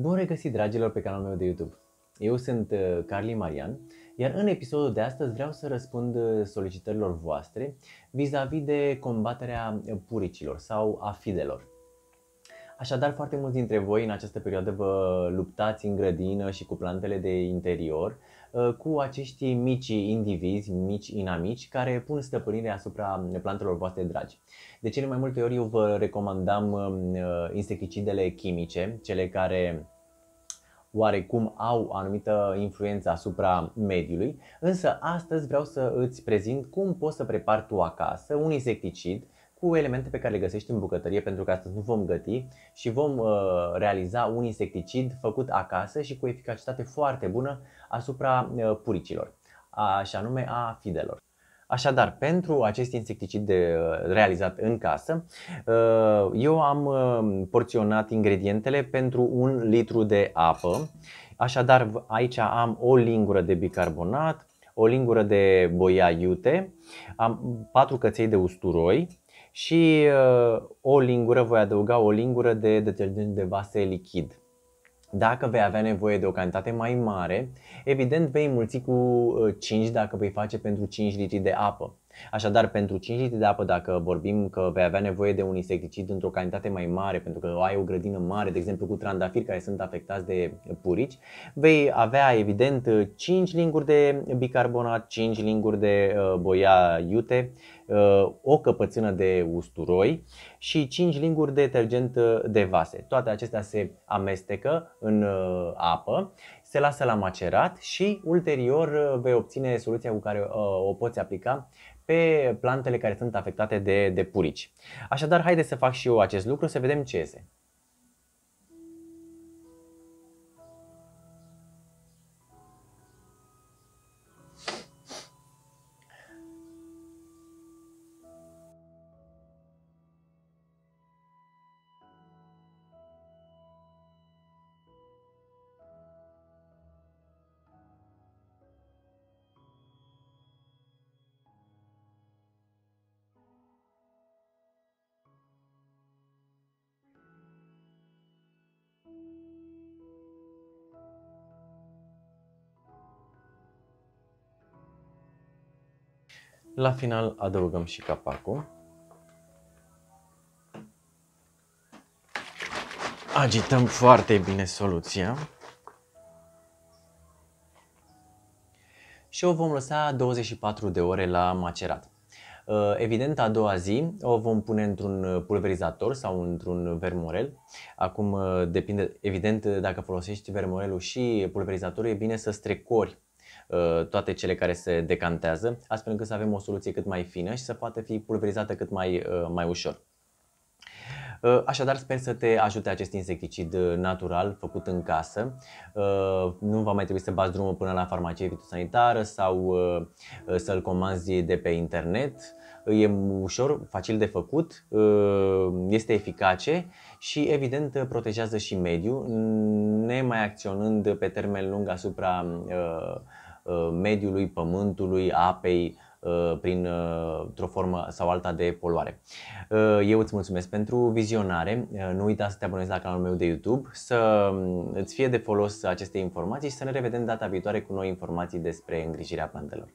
Bun regăsit, dragilor, pe canalul meu de YouTube! Eu sunt uh, Carly Marian, iar în episodul de astăzi vreau să răspund uh, solicitărilor voastre vis-a-vis -vis de combaterea puricilor sau a fidelor. Așadar, foarte mulți dintre voi în această perioadă vă luptați în grădină și cu plantele de interior uh, cu acești mici indivizi, mici inamici, care pun stăpânire asupra plantelor voastre dragi. De cele mai multe ori eu vă recomandam um, insecticidele chimice, cele care oarecum au anumită influență asupra mediului, însă astăzi vreau să îți prezint cum poți să prepari tu acasă un insecticid cu elemente pe care le găsești în bucătărie pentru că astăzi nu vom găti și vom uh, realiza un insecticid făcut acasă și cu eficacitate foarte bună asupra uh, puricilor, așa și anume a fidelor. Așadar, pentru acest insecticid de, uh, realizat în casă, uh, eu am uh, porționat ingredientele pentru un litru de apă. Așadar, aici am o lingură de bicarbonat, o lingură de boia iute, am patru căței de usturoi și o lingură, voi adăuga o lingură de detergent de vase lichid. Dacă vei avea nevoie de o cantitate mai mare, evident vei mulți cu 5 uh, dacă vei face pentru 5 litri de apă. Așadar, pentru 5 litri de apă, dacă vorbim că vei avea nevoie de un insecticid într-o cantitate mai mare, pentru că ai o grădină mare, de exemplu cu trandafiri care sunt afectați de purici, vei avea evident 5 linguri de bicarbonat, 5 linguri de uh, boia iute, uh, o căpățână de usturoi și 5 linguri de detergent uh, de vase. Toate acestea se amestecă în apă se lasă la macerat și ulterior uh, vei obține soluția cu care uh, o poți aplica pe plantele care sunt afectate de, de purici. Așadar, haideți să fac și eu acest lucru să vedem ce este. La final adăugăm și capacul. Agităm foarte bine soluția. Și o vom lăsa 24 de ore la macerat. Uh, evident, a doua zi o vom pune într-un uh, pulverizator sau într-un vermorel. Acum uh, depinde, evident, dacă folosești vermorelul și pulverizatorul, e bine să strecori Uh, toate cele care se decantează, astfel încât să avem o soluție cât mai fină și să poată fi pulverizată cât mai, uh, mai ușor. Uh, așadar, sper să te ajute acest insecticid uh, natural făcut în casă. Uh, nu va mai trebui să bați drumul până la farmacie fitosanitară sau să-l comanzi de pe internet. E ușor, facil de făcut, este eficace și evident protejează și mediul, ne mai acționând pe termen lung asupra mediului, pământului, apei, Uh, prin uh, o formă sau alta de poluare. Uh, eu îți mulțumesc pentru vizionare. Nu uita să te abonezi la canalul meu de YouTube, să um, îți fie de folos aceste informații și să ne revedem data viitoare cu noi informații despre îngrijirea plantelor.